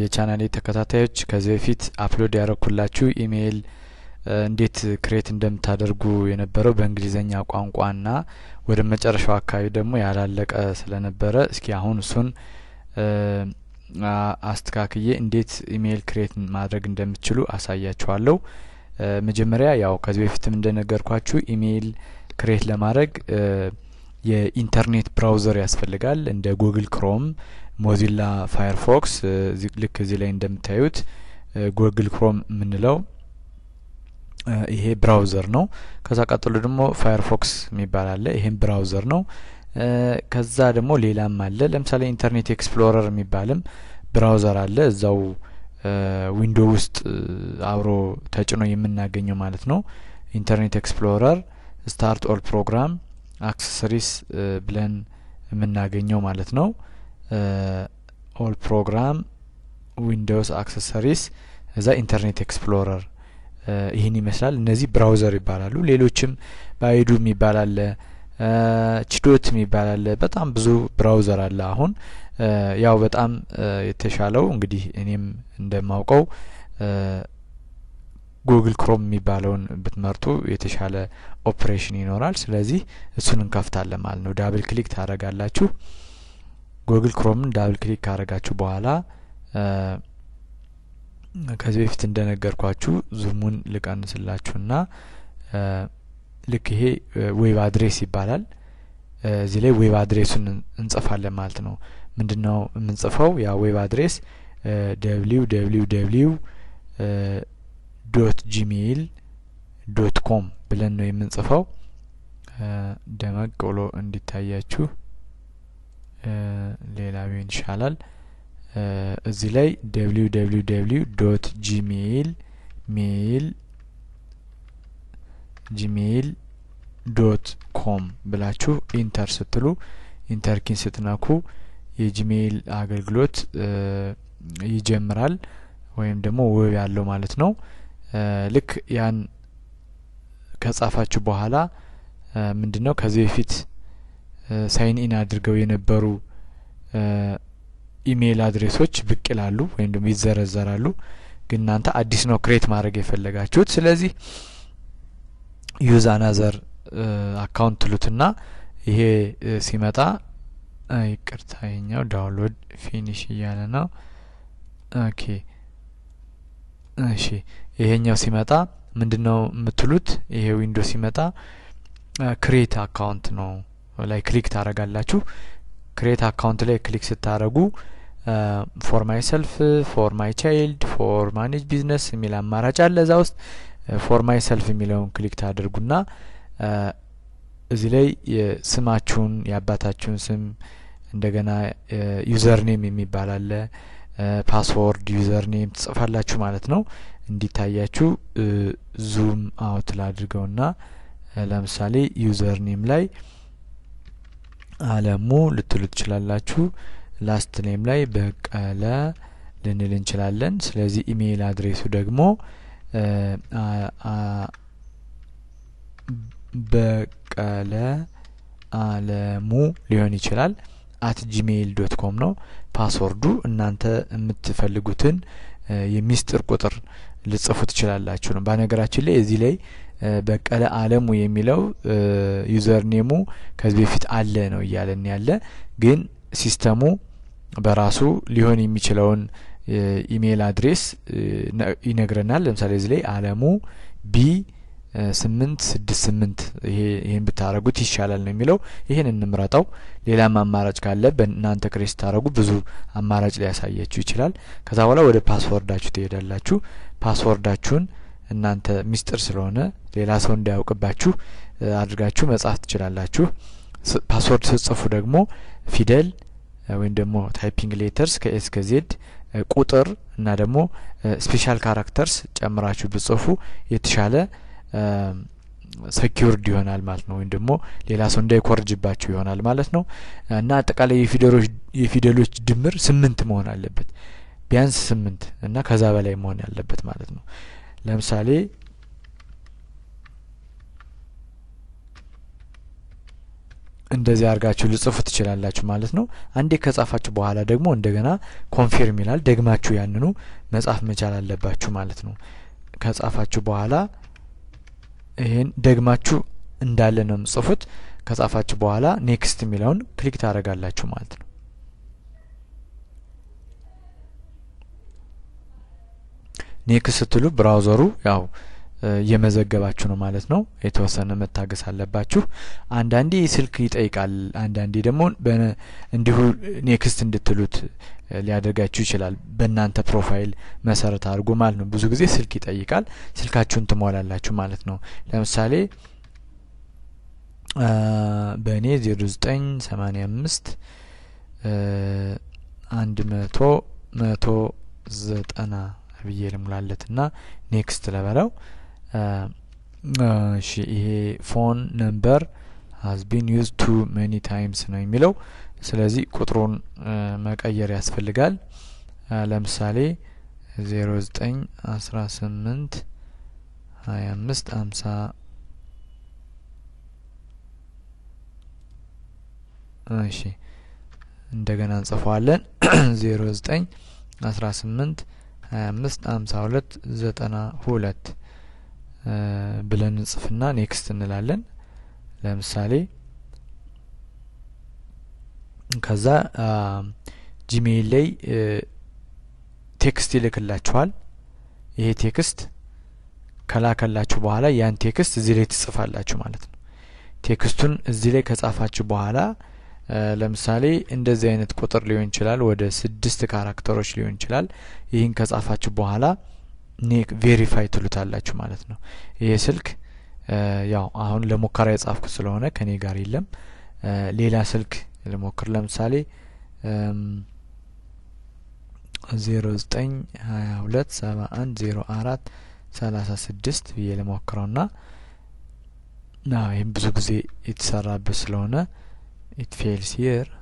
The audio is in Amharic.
የቻናሌ ተከታታዮች ከዚህ በፊት አፕሎድ ያደረኩላችሁ ኢሜይል እንዴት ክሬት እንደምታደርጉ የነበረው በእንግሊዝኛ ቋንቋና ወደ መጨረሻው አካባቢ ደግሞ ያላለቀ ስለነበረ እስኪ አሁን እሱን አስተካክዬ እንዴት ኢሜይል ክሬት ማድረግ እንደምትችሉ አሳያችኋለሁ። መጀመሪያ ያው ከዚህ በፊትም እንደነገርኳችሁ ኢሜይል ክሬት ለማድረግ የኢንተርኔት ብራውዘር ያስፈልጋል እንደ ጉግል ክሮም፣ ሞዚላ ፋየርፎክስ ልክ እዚህ ላይ እንደምታዩት ጉግል ክሮም የምንለው ይሄ ብራውዘር ነው። ከዛ ቀጥሎ ደግሞ ፋየርፎክስ የሚባል አለ። ይሄም ብራውዘር ነው። ከዛ ደግሞ ሌላም አለ። ለምሳሌ ኢንተርኔት ኤክስፕሎረር የሚባልም ብራውዘር አለ እዛው ዊንዶ ውስጥ አብሮ ተጭኖ የምናገኘው ማለት ነው። ኢንተርኔት ኤክስፕሎረር፣ ስታርት ኦል ፕሮግራም አክሰሰሪስ ብለን የምናገኘው ማለት ነው። ኦል ፕሮግራም ዊንዶውስ አክሰሰሪስ እዛ ኢንተርኔት ኤክስፕሎረር ይህን ይመስላል። እነዚህ ብራውዘር ይባላሉ። ሌሎችም ባይዱ የሚባል አለ፣ ችዶት የሚባል አለ። በጣም ብዙ ብራውዘር አለ። አሁን ያው በጣም የተሻለው እንግዲህ እኔም እንደማውቀው ጉግል ክሮም የሚባለውን ብትመርጡ የተሻለ ኦፕሬሽን ይኖራል። ስለዚህ እሱን እንከፍታለን ማለት ነው። ዳብል ክሊክ ታደረጋላችሁ። ጉግል ክሮምን ዳብል ክሊክ ካደረጋችሁ በኋላ ከዚህ በፊት እንደነገርኳችሁ ዙሙን ልቀንስላችሁና ልክ ይሄ ዌብ አድሬስ ይባላል። እዚህ ላይ ዌብ አድሬሱን እንጽፋለን ማለት ነው። ምንድን ነው የምንጽፈው? ያ ዌብ አድሬስ ደብሊው ደብሊው ደብሊው ዶት ጂሜይል ዶት ኮም ብለን ነው የምንጽፈው። ደመቅ ብሎ እንዲታያችሁ ሌላ ቢሆን ይሻላል። እዚህ ላይ ደብሊው ደብሊው ደብሊው ዶት ጂሜይል ሜይል ጂሜይል ዶት ኮም ብላችሁ ኢንተር ስትሉ ኢንተር ኪን ስትነኩ የጂሜይል አገልግሎት ይጀምራል ወይም ደግሞ ውብ ያለው ማለት ነው። ልክ ያን ከጻፋችሁ በኋላ ምንድ ነው ከዚህ በፊት ሳይን ኢን አድርገው የነበሩ ኢሜይል አድሬሶች ብቅ ይላሉ ወይም ደግሞ ይዘረዘራሉ። ግን እናንተ አዲስ ነው ክሬት ማድረግ የፈለጋችሁት። ስለዚህ ዩዝ አናዘር አካውንት ትሉትና ይሄ ሲመጣ ይቅርታ፣ ይኛው ዳውንሎድ ፊኒሽ እያለ ነው። ኦኬ እሺ ይሄኛው ሲመጣ ምንድነው የምትሉት? ይሄ ዊንዶ ሲመጣ ክሬት አካውንት ነው ላይ ክሊክ ታደርጋላችሁ ክሬት አካውንት ላይ ክሊክ ስታደረጉ ፎር ማይ ሰልፍ፣ ፎር ማይ ቻይልድ፣ ፎር ማኔጅ ቢዝነስ የሚል አማራጭ አለ። እዛ ውስጥ ፎር ማይ ሰልፍ የሚለውን ክሊክ ታደርጉና እዚህ ላይ ስማችሁን የአባታችሁን ስም እንደገና ዩዘር ኔም የሚባል አለ ፓስወርድ ዩዘር ኔም ትጽፋላችሁ ማለት ነው እንዲታያችሁ ዙም አውት ና ለምሳሌ ዩዘር ኔም ላይ አለሙ ልትሉ ትችላላችሁ ላስት ኔም ላይ በቀለ ልንል እንችላለን ስለዚህ ኢሜይል አድሬሱ ደግሞ በቀለ አለሙ ሊሆን ይችላል አት ጂሜይል ዶት ኮም ነው። ፓስወርዱ እናንተ የምትፈልጉትን የሚስጥር ቁጥር ልጽፉ ትችላላችሁ ነው። በነገራችን ላይ እዚህ ላይ በቀለ አለሙ የሚለው ዩዘር ኔሙ ከዚህ በፊት አለ ነው እያለን ያለ ግን ሲስተሙ በራሱ ሊሆን የሚችለውን ኢሜይል አድሬስ ይነግረናል። ለምሳሌ እዚህ ላይ አለሙ ቢ ስምንት ስድስት ስምንት ይሄን ብታደረጉት ይሻላል ነው የሚለው። ይህን እንምረጠው። ሌላም አማራጭ ካለ በእናንተ ክሬስ ስታደረጉ ብዙ አማራጭ ሊያሳያችሁ ይችላል። ከዛ በኋላ ወደ ፓስወርዳችሁ ትሄዳላችሁ። ፓስወርዳችሁን እናንተ ሚስጥር ስለሆነ ሌላ ሰው እንዳያውቅባችሁ አድርጋችሁ መጻፍ ትችላላችሁ። ፓስወርድ ስጽፉ ደግሞ ፊደል ወይም ደግሞ ታይፒንግ ሌተርስ ከኤስ ከዜድ ቁጥር እና ደግሞ ስፔሻል ካራክተርስ ጨምራችሁ ብጽፉ የተሻለ ሰኪርድ ይሆናል ማለት ነው። ወይም ደግሞ ሌላ ሰው እንዳይኮርጅባቸው ይሆናል ማለት ነው እና አጠቃላይ የፊደሎች ድምር ስምንት መሆን አለበት ቢያንስ ስምንት እና ከዛ በላይ መሆን ያለበት ማለት ነው። ለምሳሌ እንደዚህ አድርጋችሁ ልጽፉ ትችላላችሁ ማለት ነው። አንዴ ከጻፋችሁ በኋላ ደግሞ እንደገና ኮንፊርም ይላል ደግማችሁ ያንኑ መጻፍ መቻል አለባችሁ ማለት ነው። ከጻፋችሁ በኋላ ይሄን ደግማችሁ እንዳለ ነው የምጽፉት። ከጻፋችሁ በኋላ ኔክስት የሚለውን ክሊክ ታደርጋላችሁ ማለት ነው። ኔክስት ስትሉ ብራውዘሩ ያው እየመዘገባችሁ ነው ማለት ነው። የተወሰነ መታገስ አለባችሁ። አንዳንዴ ስልክ ይጠይቃል፣ አንዳንዴ ደግሞ እንዲሁ ኔክስት እንድትሉት ሊያደርጋችሁ ይችላል። በእናንተ ፕሮፋይል መሰረት አድርጎ ማለት ነው። ብዙ ጊዜ ስልክ ይጠይቃል። ስልካችሁን ትሞላላችሁ ማለት ነው። ለምሳሌ በእኔ አምስት አንድ መቶ መቶ ዘጠና ብዬ ልሙላለት ና ኔክስት ለበለው ይሄ ፎን ነምበር ሀዝ ቢን ዩዝ ቱ ሜኒ ታይምስ ነው የሚለው ስለዚህ ቁጥሩን መቀየር ያስፈልጋል ለምሳሌ 09 18 25 እሺ እንደገና እንጽፈዋለን 09 ብለን እንጽፍና ኔክስት እንላለን ለምሳሌ ከዛ ጂሜይል ላይ ቴክስት ይልክላችኋል ይሄ ቴክስት ከላከላችሁ በኋላ ያን ቴክስት እዚህ ላይ ትጽፋላችሁ ማለት ነው ቴክስቱን እዚህ ላይ ከጻፋችሁ በኋላ ለምሳሌ እንደዚህ አይነት ቁጥር ሊሆን ይችላል ወደ ስድስት ካራክተሮች ሊሆን ይችላል ይህን ከጻፋችሁ በኋላ ቬሪፋይ ትሉታላችሁ ማለት ነው። ይሄ ስልክ ያው አሁን ለሙከራ የጻፍኩት ስለሆነ ከኔ ጋር የለም። ሌላ ስልክ ልሞክር። ለምሳሌ ዜሮ ዘጠኝ ሀያ ሁለት ሰባ አንድ ዜሮ አራት ሰላሳ ስድስት ብዬ ልሞክረው ና ይህም ብዙ ጊዜ የተሰራበት ስለሆነ ኢት ፌልስ ሂር